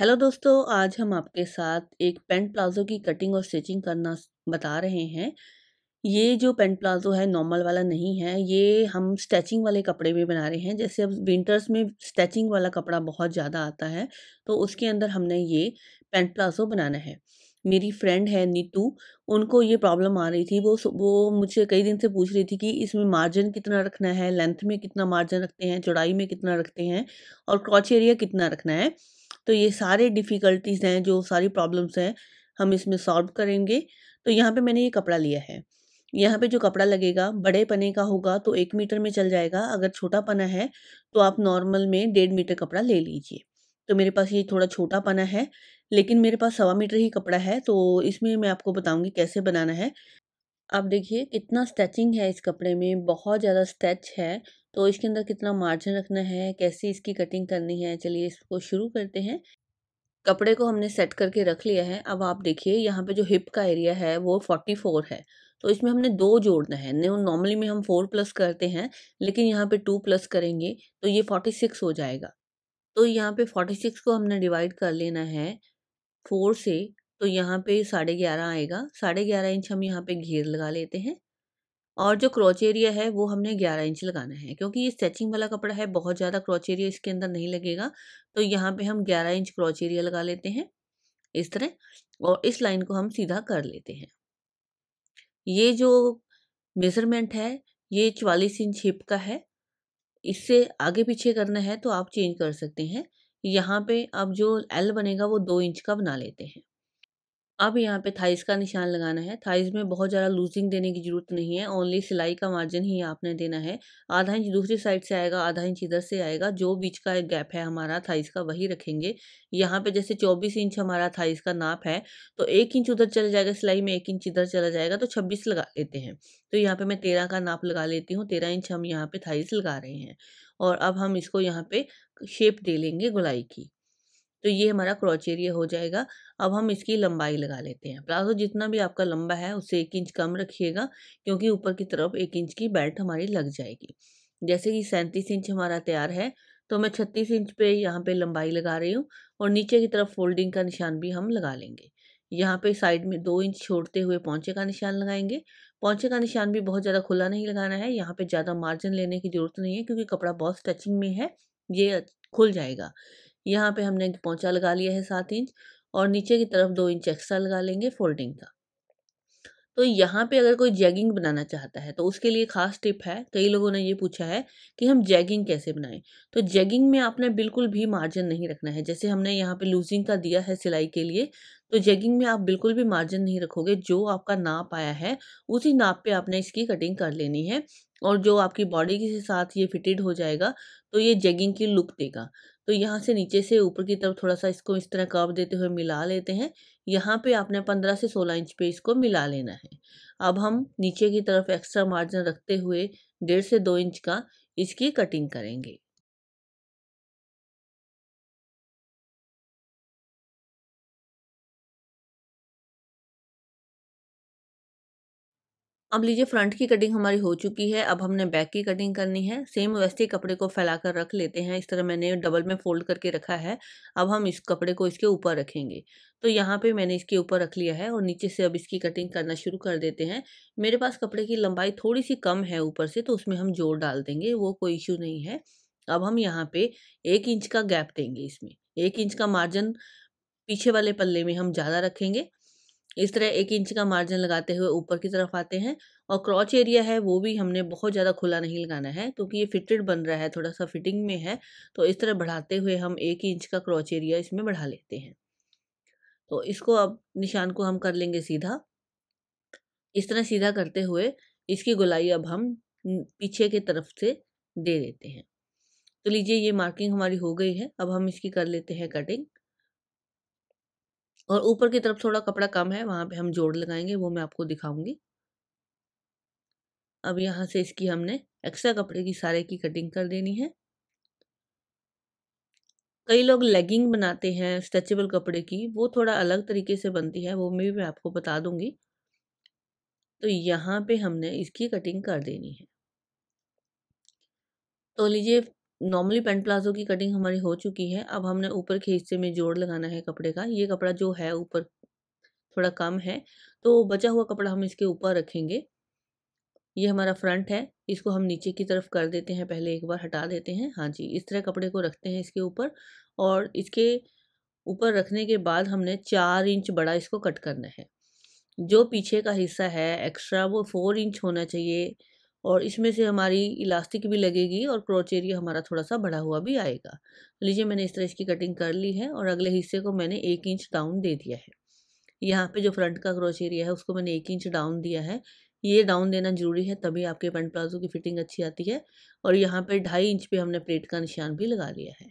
hello दोस्तों आज हम आपके साथ एक पेंट प्लाजो की कटिंग और स्टिचिंग करना बता रहे हैं ये जो पेंट प्लाजो है नॉर्मल वाला नहीं है ये हम स्टैचिंग वाले कपड़े में बना रहे हैं जैसे अब विंटर्स में स्टैचिंग वाला कपड़ा बहुत ज़्यादा आता है तो उसके अंदर हमने ये पेंट प्लाजो बनाना है मेरी फ्रेंड है नीतू उनको ये प्रॉब्लम आ रही थी वो वो मुझे कई दिन से पूछ रही थी कि इसमें मार्जिन कितना रखना है लेंथ में कितना मार्जिन रखते हैं चौड़ाई में कितना रखते हैं और क्रॉच एरिया कितना रखना है तो ये सारे डिफ़िकल्टीज़ हैं जो सारी प्रॉब्लम्स हैं हम इसमें सॉल्व करेंगे तो यहाँ पे मैंने ये कपड़ा लिया है यहाँ पे जो कपड़ा लगेगा बड़े पने का होगा तो एक मीटर में चल जाएगा अगर छोटा पना है तो आप नॉर्मल में डेढ़ मीटर कपड़ा ले लीजिए तो मेरे पास ये थोड़ा छोटा पना है लेकिन मेरे पास सवा मीटर ही कपड़ा है तो इसमें मैं आपको बताऊंगी कैसे बनाना है आप देखिए कितना स्टैचिंग है इस कपड़े में बहुत ज़्यादा स्टैच है तो इसके अंदर कितना मार्जिन रखना है कैसी इसकी कटिंग करनी है चलिए इसको शुरू करते हैं कपड़े को हमने सेट करके रख लिया है अब आप देखिए यहाँ पे जो हिप का एरिया है वो फोर्टी फोर है तो इसमें हमने दो जोड़ना है नॉर्मली में हम फोर प्लस करते हैं लेकिन यहाँ पे टू प्लस करेंगे तो ये फोर्टी सिक्स हो जाएगा तो यहाँ पे फोर्टी सिक्स को हमने डिवाइड कर लेना है फोर से तो यहाँ पे साढ़े ग्यारह आएगा साढ़े ग्यारह इंच हम यहाँ पे घेर लगा लेते हैं और जो क्रॉच एरिया है वो हमने ग्यारह इंच लगाना है क्योंकि ये स्टेचिंग वाला कपड़ा है बहुत ज़्यादा क्रॉच एरिया इसके अंदर नहीं लगेगा तो यहाँ पे हम ग्यारह इंच क्रॉच एरिया लगा लेते हैं इस तरह और इस लाइन को हम सीधा कर लेते हैं ये जो मेज़रमेंट है ये चवालीस इंच हिप का है इससे आगे पीछे करना है तो आप चेंज कर सकते हैं यहाँ पे अब जो एल बनेगा वो दो इंच का बना लेते हैं अब यहाँ पे थाइस का निशान लगाना है थाइस में बहुत ज़्यादा लूजिंग देने की ज़रूरत नहीं है ओनली सिलाई का मार्जिन ही आपने देना है आधा इंच दूसरी साइड से आएगा आधा इंच इधर से आएगा जो बीच का एक गैप है हमारा थाइस का वही रखेंगे यहाँ पे जैसे चौबीस इंच हमारा थाइस का नाप है तो एक इंच उधर चला जाएगा सिलाई में एक इंच इधर चला जाएगा तो छब्बीस लगा लेते हैं तो यहाँ पर मैं तेरह का नाप लगा लेती हूँ तेरह इंच हम यहाँ पर थाइस लगा रहे हैं और अब हम इसको यहाँ पर शेप दे लेंगे गुलाई की तो ये हमारा क्रॉच एरिया हो जाएगा अब हम इसकी लंबाई लगा लेते हैं प्लाजो जितना भी आपका लंबा है उससे एक इंच कम रखिएगा क्योंकि ऊपर की तरफ एक इंच की बेल्ट हमारी लग जाएगी जैसे कि सैंतीस इंच हमारा तैयार है तो मैं छत्तीस इंच पे यहाँ पे लंबाई लगा रही हूँ और नीचे की तरफ फोल्डिंग का निशान भी हम लगा लेंगे यहाँ पे साइड में दो इंच छोड़ते हुए पौंचे का निशान लगाएंगे पौंचे का निशान भी बहुत ज़्यादा खुला नहीं लगाना है यहाँ पे ज़्यादा मार्जिन लेने की ज़रूरत नहीं है क्योंकि कपड़ा बहुत स्टचिंग में है ये खुल जाएगा यहाँ पे हमने पोंचा लगा लिया है सात इंच और नीचे की तरफ दो इंच एक्स्ट्रा लगा लेंगे फोल्डिंग का तो यहाँ पे अगर कोई जैगिंग बनाना चाहता है तो उसके लिए खास टिप है कई लोगों ने ये पूछा है कि हम जैगिंग कैसे बनाएं तो जैगिंग में आपने बिल्कुल भी मार्जिन नहीं रखना है जैसे हमने यहाँ पे लूजिंग का दिया है सिलाई के लिए तो जैगिंग में आप बिल्कुल भी मार्जिन नहीं रखोगे जो आपका नाप आया है उसी नाप पे आपने इसकी कटिंग कर लेनी है और जो आपकी बॉडी के साथ ये फिटेड हो जाएगा तो ये जैगिंग की लुक देगा तो यहाँ से नीचे से ऊपर की तरफ थोड़ा सा इसको इस तरह कर्व देते हुए मिला लेते हैं यहाँ पे आपने पंद्रह से सोलह इंच पे इसको मिला लेना है अब हम नीचे की तरफ एक्स्ट्रा मार्जिन रखते हुए डेढ़ से दो इंच का इसकी कटिंग करेंगे अब लीजिए फ्रंट की कटिंग हमारी हो चुकी है अब हमने बैक की कटिंग करनी है सेम वैसे कपड़े को फैला कर रख लेते हैं इस तरह मैंने डबल में फोल्ड करके रखा है अब हम इस कपड़े को इसके ऊपर रखेंगे तो यहाँ पे मैंने इसके ऊपर रख लिया है और नीचे से अब इसकी कटिंग करना शुरू कर देते हैं मेरे पास कपड़े की लंबाई थोड़ी सी कम है ऊपर से तो उसमें हम जोड़ डाल देंगे वो कोई इश्यू नहीं है अब हम यहाँ पे एक इंच का गैप देंगे इसमें एक इंच का मार्जिन पीछे वाले पल्ले में हम ज़्यादा रखेंगे इस तरह एक इंच का मार्जिन लगाते हुए ऊपर की तरफ आते हैं और क्रॉच एरिया है वो भी हमने बहुत ज़्यादा खुला नहीं लगाना है क्योंकि ये फिटेड बन रहा है थोड़ा सा फिटिंग में है तो इस तरह बढ़ाते हुए हम एक इंच का क्रॉच एरिया इसमें बढ़ा लेते हैं तो इसको अब निशान को हम कर लेंगे सीधा इस तरह सीधा करते हुए इसकी गुलाई अब हम पीछे की तरफ से दे देते हैं तो लीजिए ये मार्किंग हमारी हो गई है अब हम इसकी कर लेते हैं कटिंग और ऊपर की तरफ थोड़ा कपड़ा कम है वहाँ पे हम जोड़ लगाएंगे वो मैं आपको दिखाऊंगी अब यहाँ से इसकी हमने एक्स्ट्रा कपड़े की सारे की कटिंग कर देनी है कई लोग लेगिंग बनाते हैं स्ट्रेचेबल कपड़े की वो थोड़ा अलग तरीके से बनती है वो भी मैं आपको बता दूंगी तो यहाँ पे हमने इसकी कटिंग कर देनी है तो लीजिए नॉर्मली पेंट प्लाजो की कटिंग हमारी हो चुकी है अब हमने ऊपर के हिस्से में जोड़ लगाना है कपड़े का ये कपड़ा जो है ऊपर थोड़ा कम है तो बचा हुआ कपड़ा हम इसके ऊपर रखेंगे ये हमारा फ्रंट है इसको हम नीचे की तरफ कर देते हैं पहले एक बार हटा देते हैं हाँ जी इस तरह कपड़े को रखते हैं इसके ऊपर और इसके ऊपर रखने के बाद हमने चार इंच बड़ा इसको कट करना है जो पीछे का हिस्सा है एक्स्ट्रा वो फोर इंच होना चाहिए और इसमें से हमारी इलास्टिक भी लगेगी और क्रोच एरिया हमारा थोड़ा सा बढ़ा हुआ भी आएगा लीजिए मैंने इस तरह इसकी कटिंग कर ली है और अगले हिस्से को मैंने एक इंच डाउन दे दिया है यहाँ पे जो फ्रंट का क्रोच एरिया है उसको मैंने एक इंच डाउन दिया है ये डाउन देना जरूरी है तभी आपके पेंट प्लाजो की फिटिंग अच्छी आती है और यहाँ पर ढाई इंच पर हमने प्लेट का निशान भी लगा लिया है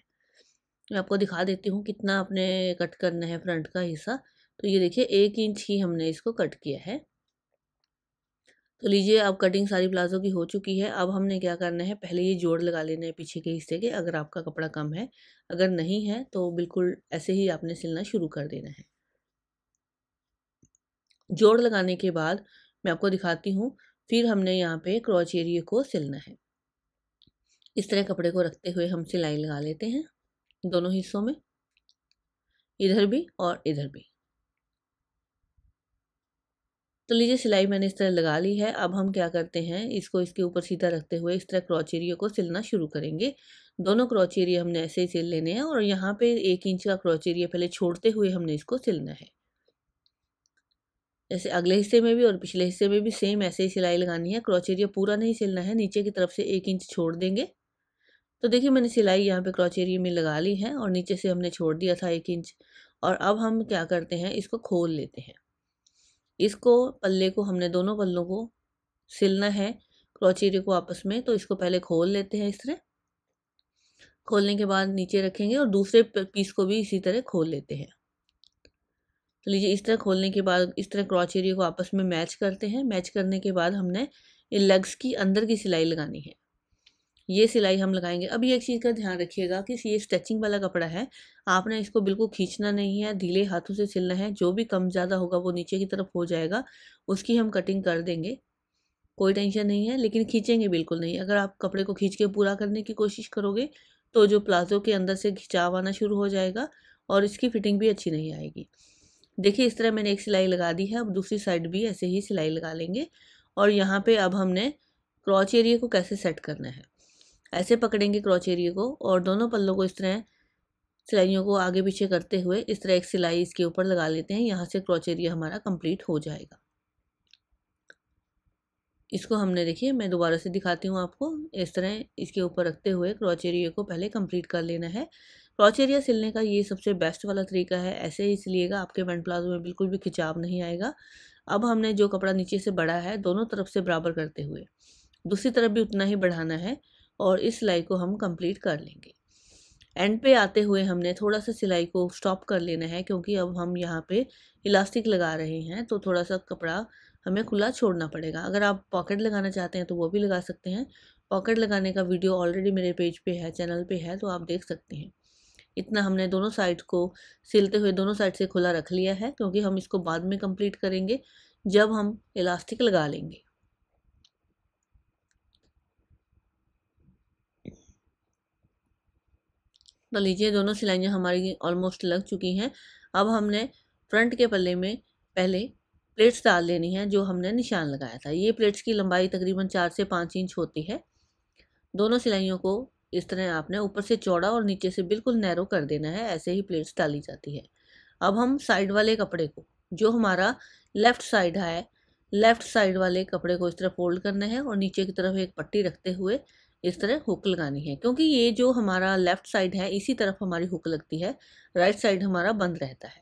मैं आपको दिखा देती हूँ कितना आपने कट करना है फ्रंट का हिस्सा तो ये देखिए एक इंच ही हमने इसको कट किया है तो लीजिए अब कटिंग सारी प्लाजो की हो चुकी है अब हमने क्या करना है पहले ये जोड़ लगा लेना है पीछे के हिस्से के अगर आपका कपड़ा कम है अगर नहीं है तो बिल्कुल ऐसे ही आपने सिलना शुरू कर देना है जोड़ लगाने के बाद मैं आपको दिखाती हूँ फिर हमने यहाँ पे क्रॉच एरिए को सिलना है इस तरह कपड़े को रखते हुए हम सिलाई लगा लेते हैं दोनों हिस्सों में इधर भी और इधर भी तो लीजिए सिलाई मैंने इस तरह लगा ली है अब हम क्या करते हैं इसको इसके ऊपर सीधा रखते हुए इस तरह क्रोचेरियो को सिलना शुरू करेंगे दोनों क्रोचेरिया हमने ऐसे ही सिल लेने हैं और यहाँ पे एक इंच का क्रोचेरिया पहले छोड़ते हुए हमने इसको सिलना है जैसे अगले हिस्से में भी और पिछले हिस्से में भी सेम ऐसे ही सिलाई लगानी है क्रोचेरिया पूरा नहीं सिलना है नीचे की तरफ से एक इंच छोड़ देंगे तो देखिए मैंने सिलाई यहाँ पे क्रोचेरिया में लगा ली है और नीचे से हमने छोड़ दिया था एक इंच और अब हम क्या करते हैं इसको खोल लेते हैं इसको पल्ले को हमने दोनों पल्लों को सिलना है क्रोचेरी को आपस में तो इसको पहले खोल लेते हैं इस तरह खोलने के बाद नीचे रखेंगे और दूसरे पीस को भी इसी तरह खोल लेते हैं तो लीजिए इस तरह खोलने के बाद इस तरह क्रॉच को आपस में मैच करते हैं मैच करने के बाद हमने इन लेग्स की अंदर की सिलाई लगानी है ये सिलाई हम लगाएंगे अभी एक चीज़ का ध्यान रखिएगा कि ये स्ट्रेचिंग वाला कपड़ा है आपने इसको बिल्कुल खींचना नहीं है ढीले हाथों से सिलना है जो भी कम ज़्यादा होगा वो नीचे की तरफ हो जाएगा उसकी हम कटिंग कर देंगे कोई टेंशन नहीं है लेकिन खींचेंगे बिल्कुल नहीं अगर आप कपड़े को खींच के पूरा करने की कोशिश करोगे तो जो प्लाजो के अंदर से खिंचाव आना शुरू हो जाएगा और इसकी फिटिंग भी अच्छी नहीं आएगी देखिए इस तरह मैंने एक सिलाई लगा दी है अब दूसरी साइड भी ऐसे ही सिलाई लगा लेंगे और यहाँ पे अब हमने क्रॉच एरिया को कैसे सेट करना है ऐसे पकड़ेंगे क्रॉच को और दोनों पल्लों को इस तरह सिलाइयों को आगे पीछे करते हुए इस तरह एक सिलाई इसके ऊपर लगा लेते हैं यहाँ से क्रॉच एरिया हमारा कंप्लीट हो जाएगा इसको हमने देखिए मैं दोबारा से दिखाती हूँ आपको इस तरह इसके ऊपर रखते हुए क्रॉच को पहले कंप्लीट कर लेना है क्रॉच एरिया सिलने का ये सबसे बेस्ट वाला तरीका है ऐसे ही सिलिएगा आपके पेंट प्लाजो में बिल्कुल भी खिंचाव नहीं आएगा अब हमने जो कपड़ा नीचे से बढ़ा है दोनों तरफ से बराबर करते हुए दूसरी तरफ भी उतना ही बढ़ाना है और इस सिलाई को हम कंप्लीट कर लेंगे एंड पे आते हुए हमने थोड़ा सा सिलाई को स्टॉप कर लेना है क्योंकि अब हम यहाँ पे इलास्टिक लगा रहे हैं तो थोड़ा सा कपड़ा हमें खुला छोड़ना पड़ेगा अगर आप पॉकेट लगाना चाहते हैं तो वो भी लगा सकते हैं पॉकेट लगाने का वीडियो ऑलरेडी मेरे पेज पे है चैनल पे है तो आप देख सकते हैं इतना हमने दोनों साइड को सिलते हुए दोनों साइड से खुला रख लिया है क्योंकि हम इसको बाद में कंप्लीट करेंगे जब हम इलास्टिक लगा लेंगे तो लीजिए दोनों सिलाइयाँ हमारी ऑलमोस्ट लग चुकी हैं अब हमने फ्रंट के पल्ले में पहले प्लेट्स डाल देनी है जो हमने निशान लगाया था ये प्लेट्स की लंबाई तकरीबन चार से पाँच इंच होती है दोनों सिलाइयों को इस तरह आपने ऊपर से चौड़ा और नीचे से बिल्कुल नैरो कर देना है ऐसे ही प्लेट्स डाली जाती है अब हम साइड वाले कपड़े को जो हमारा लेफ़्ट साइड है लेफ़्ट साइड वाले कपड़े को इस तरह फोल्ड करना है और नीचे की तरफ एक पट्टी रखते हुए इस तरह हुक लगानी है क्योंकि ये जो हमारा लेफ़्ट साइड है इसी तरफ हमारी हुक लगती है राइट साइड हमारा बंद रहता है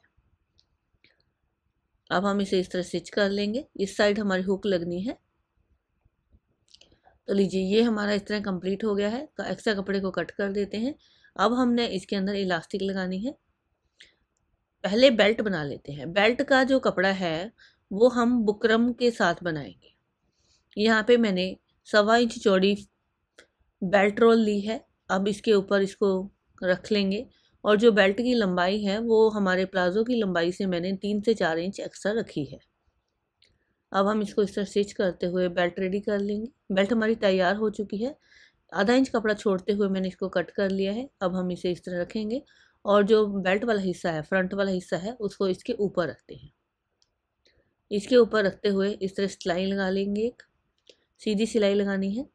अब हम इसे इस तरह स्टिच कर लेंगे इस साइड हमारी हुक लगनी है तो लीजिए ये हमारा इस तरह कंप्लीट हो गया है तो एक्स्ट्रा कपड़े को कट कर देते हैं अब हमने इसके अंदर इलास्टिक लगानी है पहले बेल्ट बना लेते हैं बेल्ट का जो कपड़ा है वो हम बुकरम के साथ बनाएंगे यहाँ पे मैंने सवा इंच चौड़ी बेल्ट रोल ली है अब इसके ऊपर इसको रख लेंगे और जो बेल्ट की लंबाई है वो हमारे प्लाज़ो की लंबाई से मैंने तीन से चार इंच एक्स्ट्रा रखी है अब हम इसको इस तरह स्टिच करते हुए बेल्ट रेडी कर लेंगे बेल्ट हमारी तैयार हो चुकी है आधा इंच कपड़ा छोड़ते हुए मैंने इसको कट कर लिया है अब हम इसे इस तरह रखेंगे और जो बेल्ट वाला हिस्सा है फ्रंट वाला हिस्सा है उसको इसके ऊपर रखते हैं इसके ऊपर रखते हुए इस तरह सिलाई लगा लेंगे एक सीधी सिलाई लगानी है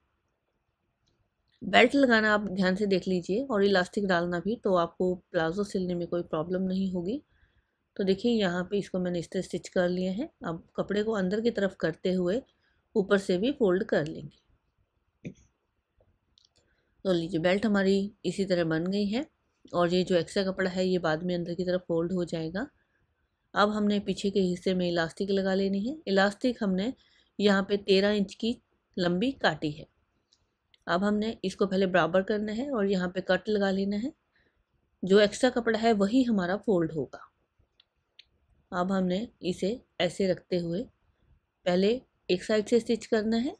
बेल्ट लगाना आप ध्यान से देख लीजिए और इलास्टिक डालना भी तो आपको प्लाजो सिलने में कोई प्रॉब्लम नहीं होगी तो देखिए यहाँ पे इसको मैंने इस तरह स्टिच कर लिए हैं अब कपड़े को अंदर की तरफ करते हुए ऊपर से भी फोल्ड कर लेंगे तो लीजिए बेल्ट हमारी इसी तरह बन गई है और ये जो एक्स्ट्रा कपड़ा है ये बाद में अंदर की तरफ फोल्ड हो जाएगा अब हमने पीछे के हिस्से में इलास्टिक लगा लेनी है इलास्टिक हमने यहाँ पे तेरह इंच की लंबी काटी है अब हमने इसको पहले बराबर करना है और यहाँ पे कट लगा लेना है जो एक्स्ट्रा कपड़ा है वही हमारा फोल्ड होगा अब हमने इसे ऐसे रखते हुए पहले एक साइड से स्टिच करना है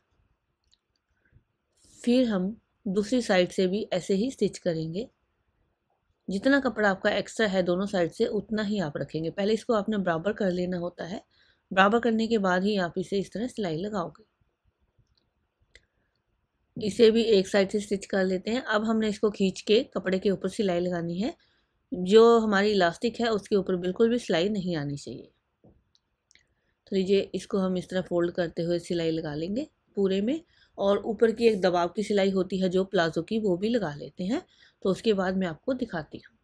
फिर हम दूसरी साइड से भी ऐसे ही स्टिच करेंगे जितना कपड़ा आपका एक्स्ट्रा है दोनों साइड से उतना ही आप रखेंगे पहले इसको आपने बराबर कर लेना होता है बराबर करने के बाद ही आप इसे इस तरह सिलाई लगाओगे इसे भी एक साइड से स्टिच कर लेते हैं अब हमने इसको खींच के कपड़े के ऊपर सिलाई लगानी है जो हमारी इलास्टिक है उसके ऊपर बिल्कुल भी सिलाई नहीं आनी चाहिए तो लीजिए इसको हम इस तरह फोल्ड करते हुए सिलाई लगा लेंगे पूरे में और ऊपर की एक दबाव की सिलाई होती है जो प्लाजो की वो भी लगा लेते हैं तो उसके बाद मैं आपको दिखाती हूँ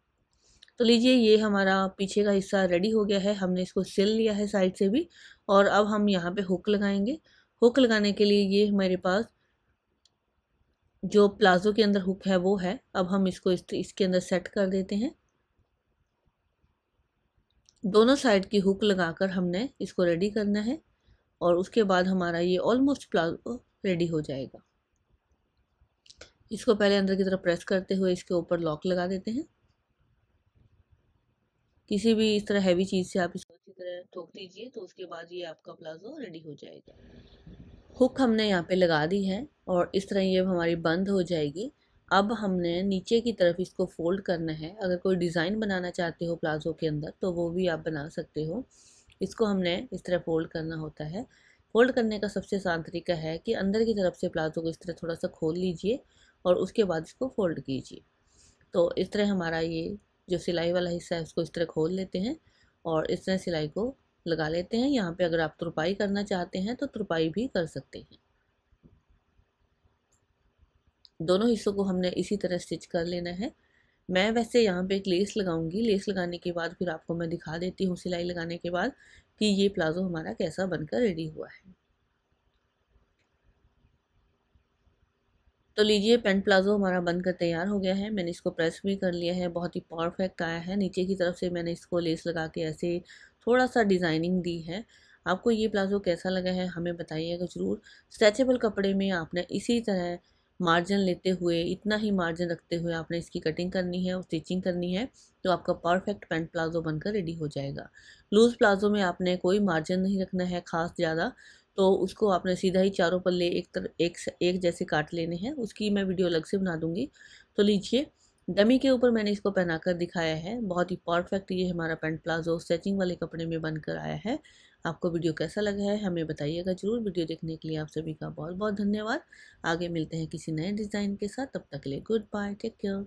तो लीजिए ये हमारा पीछे का हिस्सा रेडी हो गया है हमने इसको सिल लिया है साइड से भी और अब हम यहाँ पे हुक लगाएंगे हुक लगाने के लिए ये हमारे पास जो प्लाज़ो के अंदर हुक है वो है अब हम इसको इस, इसके अंदर सेट कर देते हैं दोनों साइड की हुक लगाकर हमने इसको रेडी करना है और उसके बाद हमारा ये ऑलमोस्ट प्लाजो रेडी हो जाएगा इसको पहले अंदर की तरफ प्रेस करते हुए इसके ऊपर लॉक लगा देते हैं किसी भी इस तरह हैवी चीज़ से आप इसको अच्छी तरह ठोक दीजिए तो उसके बाद ये आपका प्लाजो रेडी हो जाएगा हुक हमने यहाँ पे लगा दी है और इस तरह ये हमारी बंद हो जाएगी अब हमने नीचे की तरफ इसको फोल्ड करना है अगर कोई डिज़ाइन बनाना चाहते हो प्लाजो के अंदर तो वो भी आप बना सकते हो इसको हमने इस तरह फोल्ड करना होता है फोल्ड करने का सबसे आसान तरीका है कि अंदर की तरफ से प्लाजो को इस तरह थोड़ा सा खोल लीजिए और उसके बाद इसको फोल्ड कीजिए तो इस तरह हमारा ये जो सिलाई वाला हिस्सा है उसको इस तरह खोल लेते हैं और इस तरह सिलाई को लगा लेते हैं यहाँ पे अगर आप तुरपाई करना चाहते हैं तो तुरपाई भी कर सकते हैं दोनों हिस्सों को हमने इसी तरह स्टिच कर लेना है मैं वैसे यहाँ पे एक लेस लगाऊंगी लेस लगाने के बाद फिर आपको मैं दिखा देती हूँ सिलाई लगाने के बाद कि ये प्लाजो हमारा कैसा बनकर रेडी हुआ है तो लीजिए पेंट प्लाजो हमारा बनकर तैयार हो गया है मैंने इसको प्रेस भी कर लिया है बहुत ही परफेक्ट आया है नीचे की तरफ से मैंने इसको लेस लगा के ऐसे थोड़ा सा डिज़ाइनिंग दी है आपको ये प्लाजो कैसा लगा है हमें बताइएगा ज़रूर स्ट्रेचेबल कपड़े में आपने इसी तरह मार्जिन लेते हुए इतना ही मार्जिन रखते हुए आपने इसकी कटिंग करनी है और स्टिचिंग करनी है तो आपका परफेक्ट पैंट प्लाजो बनकर रेडी हो जाएगा लूज़ प्लाजो में आपने कोई मार्जिन नहीं रखना है खास ज़्यादा तो उसको आपने सीधा ही चारों पल्ले एक तर एक, एक जैसे काट लेने हैं उसकी मैं वीडियो अलग से बना दूँगी तो लीजिए डमी के ऊपर मैंने इसको पहनाकर दिखाया है बहुत ही परफेक्ट ये हमारा पेंट प्लाजो स्टेचिंग वाले कपड़े में बनकर आया है आपको वीडियो कैसा लगा है हमें बताइएगा ज़रूर वीडियो देखने के लिए आप सभी का बहुत बहुत धन्यवाद आगे मिलते हैं किसी नए डिज़ाइन के साथ तब तक के लिए गुड बाय टेक केयर